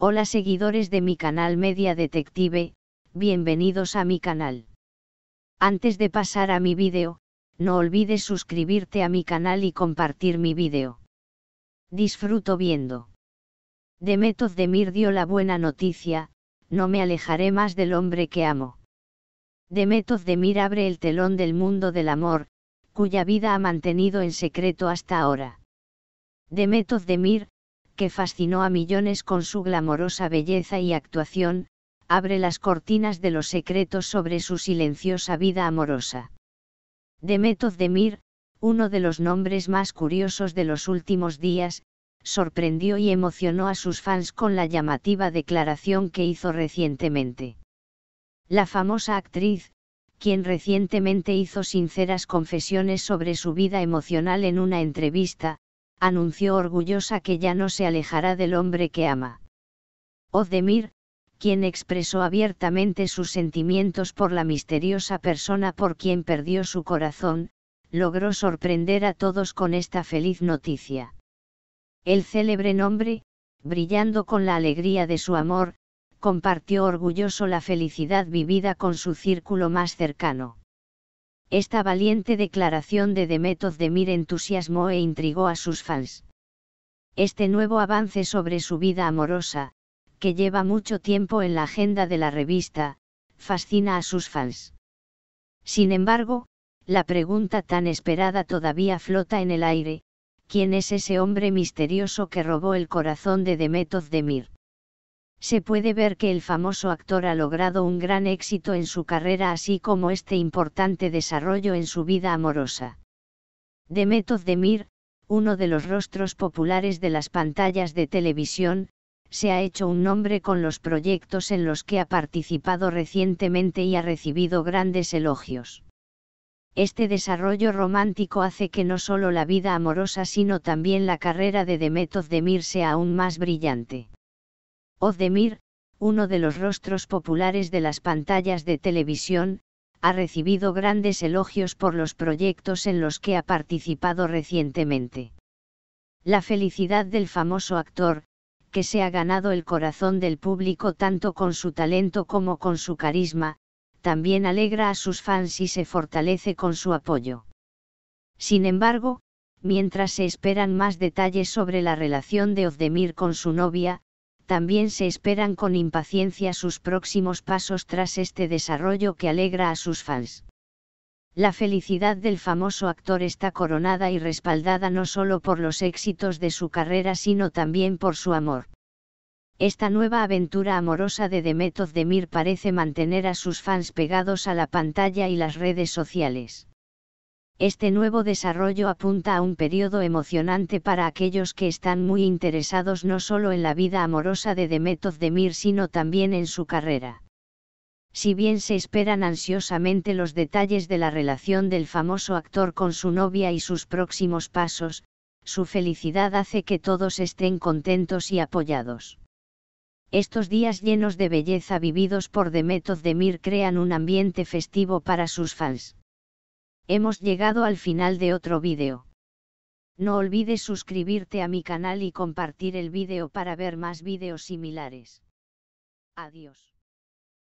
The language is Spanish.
Hola seguidores de mi canal Media Detective, bienvenidos a mi canal. Antes de pasar a mi vídeo, no olvides suscribirte a mi canal y compartir mi vídeo. Disfruto viendo. de Demir dio la buena noticia, no me alejaré más del hombre que amo. de Demir abre el telón del mundo del amor, cuya vida ha mantenido en secreto hasta ahora. de Mir, que fascinó a millones con su glamorosa belleza y actuación, abre las cortinas de los secretos sobre su silenciosa vida amorosa. Demet Demir, uno de los nombres más curiosos de los últimos días, sorprendió y emocionó a sus fans con la llamativa declaración que hizo recientemente. La famosa actriz, quien recientemente hizo sinceras confesiones sobre su vida emocional en una entrevista, anunció orgullosa que ya no se alejará del hombre que ama. Ozdemir, quien expresó abiertamente sus sentimientos por la misteriosa persona por quien perdió su corazón, logró sorprender a todos con esta feliz noticia. El célebre nombre, brillando con la alegría de su amor, compartió orgulloso la felicidad vivida con su círculo más cercano. Esta valiente declaración de Demet de entusiasmó e intrigó a sus fans. Este nuevo avance sobre su vida amorosa, que lleva mucho tiempo en la agenda de la revista, fascina a sus fans. Sin embargo, la pregunta tan esperada todavía flota en el aire, ¿quién es ese hombre misterioso que robó el corazón de Demet demir se puede ver que el famoso actor ha logrado un gran éxito en su carrera así como este importante desarrollo en su vida amorosa. Demet Demir, uno de los rostros populares de las pantallas de televisión, se ha hecho un nombre con los proyectos en los que ha participado recientemente y ha recibido grandes elogios. Este desarrollo romántico hace que no solo la vida amorosa sino también la carrera de Demet Demir sea aún más brillante. Ozdemir, uno de los rostros populares de las pantallas de televisión, ha recibido grandes elogios por los proyectos en los que ha participado recientemente. La felicidad del famoso actor, que se ha ganado el corazón del público tanto con su talento como con su carisma, también alegra a sus fans y se fortalece con su apoyo. Sin embargo, mientras se esperan más detalles sobre la relación de Ozdemir con su novia, también se esperan con impaciencia sus próximos pasos tras este desarrollo que alegra a sus fans. La felicidad del famoso actor está coronada y respaldada no solo por los éxitos de su carrera sino también por su amor. Esta nueva aventura amorosa de de Mir parece mantener a sus fans pegados a la pantalla y las redes sociales. Este nuevo desarrollo apunta a un periodo emocionante para aquellos que están muy interesados no solo en la vida amorosa de Demet Demir sino también en su carrera. Si bien se esperan ansiosamente los detalles de la relación del famoso actor con su novia y sus próximos pasos, su felicidad hace que todos estén contentos y apoyados. Estos días llenos de belleza vividos por Demet Demir crean un ambiente festivo para sus fans. Hemos llegado al final de otro vídeo. No olvides suscribirte a mi canal y compartir el vídeo para ver más vídeos similares. Adiós.